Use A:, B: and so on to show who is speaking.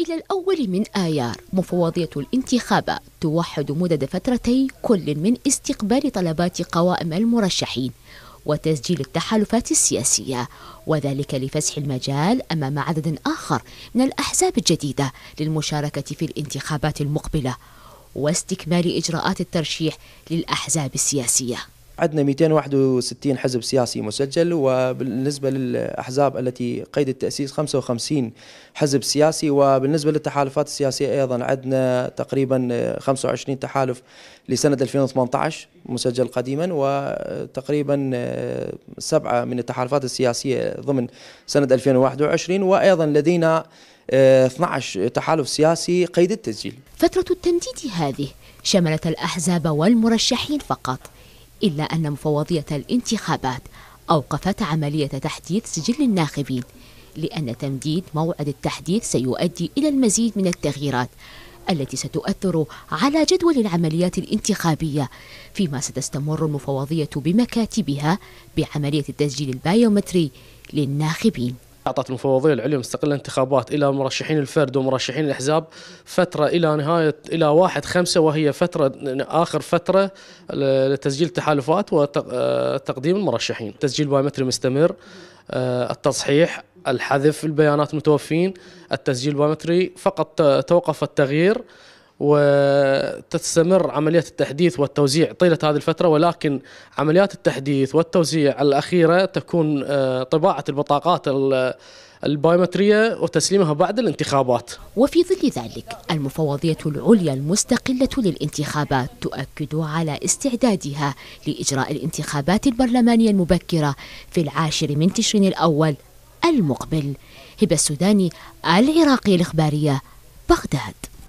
A: إلى الأول من آيار مفوضية الانتخابات توحد مدد فترتي كل من استقبال طلبات قوائم المرشحين وتسجيل التحالفات السياسية وذلك لفسح المجال أمام عدد آخر من الأحزاب الجديدة للمشاركة في الانتخابات المقبلة واستكمال إجراءات الترشيح للأحزاب السياسية
B: عندنا 261 حزب سياسي مسجل وبالنسبة للأحزاب التي قيد التأسيس 55 حزب سياسي وبالنسبة للتحالفات السياسية أيضا عندنا تقريبا 25 تحالف لسنة 2018 مسجل قديما وتقريبا سبعة من التحالفات السياسية ضمن سنة 2021 وأيضا لدينا 12 تحالف سياسي قيد التسجيل
A: فترة التمديد هذه شملت الأحزاب والمرشحين فقط إلا أن مفوضية الانتخابات أوقفت عملية تحديث سجل الناخبين لأن تمديد موعد التحديث سيؤدي إلى المزيد من التغييرات التي ستؤثر على جدول العمليات الانتخابية فيما ستستمر المفوضية بمكاتبها بعملية التسجيل البايومتري للناخبين
C: أعطت المفوضية العليا مستقلة الانتخابات إلى مرشحين الفرد ومرشحين الأحزاب فترة إلى نهاية إلى واحد خمسة وهي فترة آخر فترة لتسجيل التحالفات وتقديم المرشحين تسجيل بايومتري مستمر التصحيح الحذف البيانات المتوفين التسجيل البايومتري فقط توقف التغيير وتستمر عملية التحديث والتوزيع طيلة هذه الفترة ولكن عمليات التحديث والتوزيع الأخيرة تكون آه، طباعة البطاقات البايومترية وتسليمها بعد الانتخابات
A: وفي ظل ذلك المفوضية العليا المستقلة للانتخابات تؤكد على استعدادها لإجراء الانتخابات البرلمانية المبكرة في العاشر من تشرين الأول المقبل هبة السوداني العراقي الإخبارية بغداد